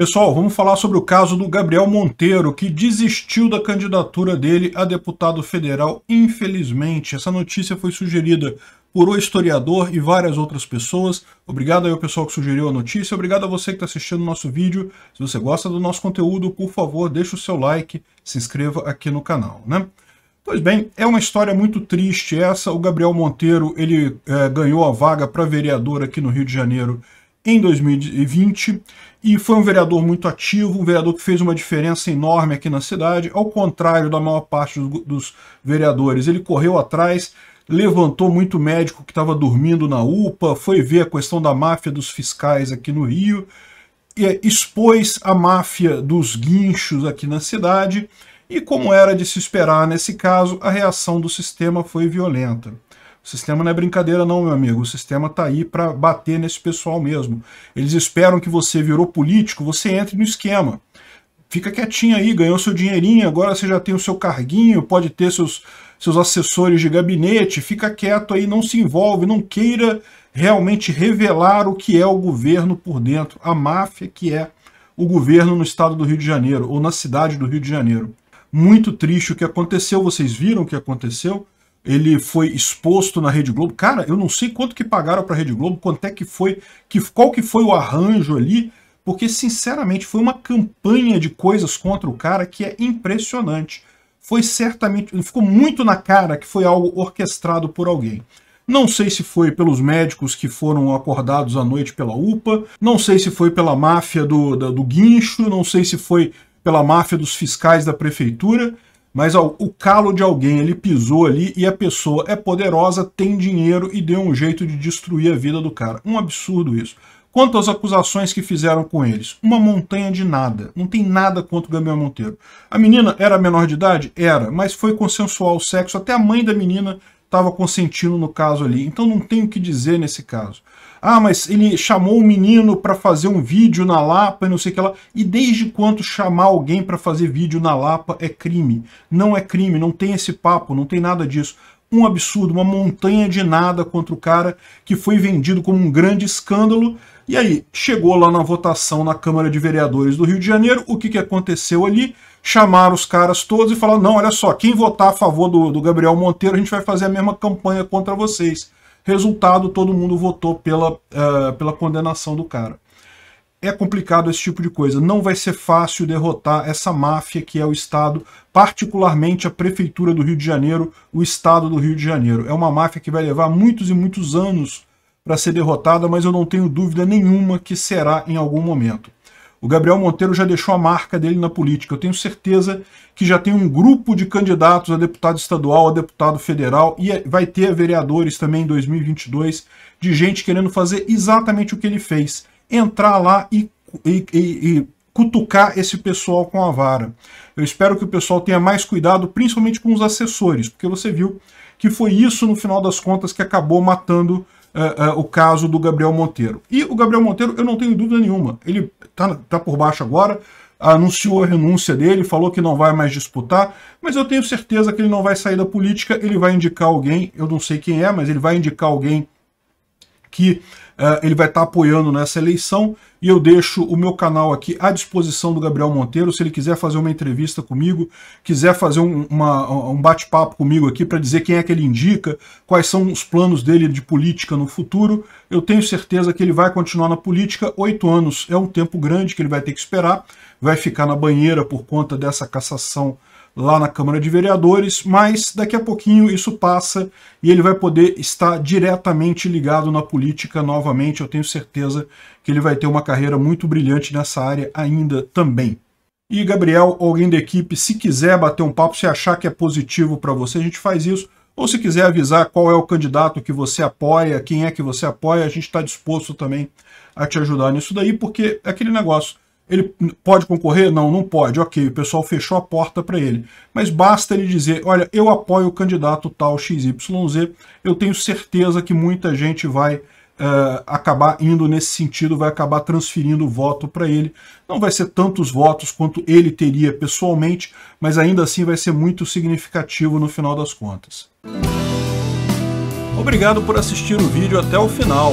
Pessoal, vamos falar sobre o caso do Gabriel Monteiro, que desistiu da candidatura dele a deputado federal, infelizmente. Essa notícia foi sugerida por o historiador e várias outras pessoas. Obrigado aí ao pessoal que sugeriu a notícia, obrigado a você que está assistindo o nosso vídeo. Se você gosta do nosso conteúdo, por favor, deixe o seu like, se inscreva aqui no canal, né? Pois bem, é uma história muito triste essa. O Gabriel Monteiro, ele é, ganhou a vaga para vereador aqui no Rio de Janeiro em 2020 e foi um vereador muito ativo, um vereador que fez uma diferença enorme aqui na cidade, ao contrário da maior parte dos vereadores. Ele correu atrás, levantou muito médico que estava dormindo na UPA, foi ver a questão da máfia dos fiscais aqui no Rio, expôs a máfia dos guinchos aqui na cidade, e como era de se esperar nesse caso, a reação do sistema foi violenta. O sistema não é brincadeira não, meu amigo. O sistema está aí para bater nesse pessoal mesmo. Eles esperam que você virou político, você entre no esquema. Fica quietinho aí, ganhou seu dinheirinho, agora você já tem o seu carguinho, pode ter seus, seus assessores de gabinete, fica quieto aí, não se envolve, não queira realmente revelar o que é o governo por dentro, a máfia que é o governo no estado do Rio de Janeiro, ou na cidade do Rio de Janeiro. Muito triste o que aconteceu, vocês viram o que aconteceu? ele foi exposto na Rede Globo. Cara, eu não sei quanto que pagaram para a Rede Globo, quanto é que foi, que, qual que foi o arranjo ali, porque sinceramente foi uma campanha de coisas contra o cara que é impressionante. Foi certamente, ficou muito na cara que foi algo orquestrado por alguém. Não sei se foi pelos médicos que foram acordados à noite pela UPA, não sei se foi pela máfia do, do, do guincho, não sei se foi pela máfia dos fiscais da prefeitura, mas ó, o calo de alguém, ele pisou ali e a pessoa é poderosa, tem dinheiro e deu um jeito de destruir a vida do cara. Um absurdo isso. Quanto às acusações que fizeram com eles, uma montanha de nada. Não tem nada contra o Gabriel Monteiro. A menina era menor de idade? Era, mas foi consensual o sexo. Até a mãe da menina estava consentindo no caso ali. Então não tem o que dizer nesse caso. Ah, mas ele chamou o menino para fazer um vídeo na Lapa e não sei o que lá. E desde quando chamar alguém para fazer vídeo na Lapa é crime? Não é crime, não tem esse papo, não tem nada disso um absurdo, uma montanha de nada contra o cara que foi vendido como um grande escândalo. E aí, chegou lá na votação na Câmara de Vereadores do Rio de Janeiro, o que, que aconteceu ali? Chamaram os caras todos e falaram: não, olha só, quem votar a favor do, do Gabriel Monteiro, a gente vai fazer a mesma campanha contra vocês. Resultado: todo mundo votou pela, uh, pela condenação do cara é complicado esse tipo de coisa. Não vai ser fácil derrotar essa máfia que é o Estado, particularmente a Prefeitura do Rio de Janeiro, o Estado do Rio de Janeiro. É uma máfia que vai levar muitos e muitos anos para ser derrotada, mas eu não tenho dúvida nenhuma que será em algum momento. O Gabriel Monteiro já deixou a marca dele na política. Eu tenho certeza que já tem um grupo de candidatos a deputado estadual, a deputado federal e é, vai ter vereadores também em 2022 de gente querendo fazer exatamente o que ele fez, entrar lá e, e, e cutucar esse pessoal com a vara. Eu espero que o pessoal tenha mais cuidado, principalmente com os assessores, porque você viu que foi isso, no final das contas, que acabou matando uh, uh, o caso do Gabriel Monteiro. E o Gabriel Monteiro, eu não tenho dúvida nenhuma, ele está tá por baixo agora, anunciou a renúncia dele, falou que não vai mais disputar, mas eu tenho certeza que ele não vai sair da política, ele vai indicar alguém, eu não sei quem é, mas ele vai indicar alguém que uh, ele vai estar tá apoiando nessa eleição. E eu deixo o meu canal aqui à disposição do Gabriel Monteiro, se ele quiser fazer uma entrevista comigo, quiser fazer um, um bate-papo comigo aqui para dizer quem é que ele indica, quais são os planos dele de política no futuro. Eu tenho certeza que ele vai continuar na política. Oito anos é um tempo grande que ele vai ter que esperar, vai ficar na banheira por conta dessa cassação lá na Câmara de Vereadores, mas daqui a pouquinho isso passa e ele vai poder estar diretamente ligado na política novamente. Eu tenho certeza que ele vai ter uma carreira muito brilhante nessa área ainda também. E Gabriel, alguém da equipe, se quiser bater um papo, se achar que é positivo para você, a gente faz isso. Ou se quiser avisar qual é o candidato que você apoia, quem é que você apoia, a gente está disposto também a te ajudar nisso daí, porque é aquele negócio ele pode concorrer? Não, não pode. Ok, o pessoal fechou a porta para ele. Mas basta ele dizer, olha, eu apoio o candidato tal XYZ, eu tenho certeza que muita gente vai uh, acabar indo nesse sentido, vai acabar transferindo o voto para ele. Não vai ser tantos votos quanto ele teria pessoalmente, mas ainda assim vai ser muito significativo no final das contas. Obrigado por assistir o vídeo até o final.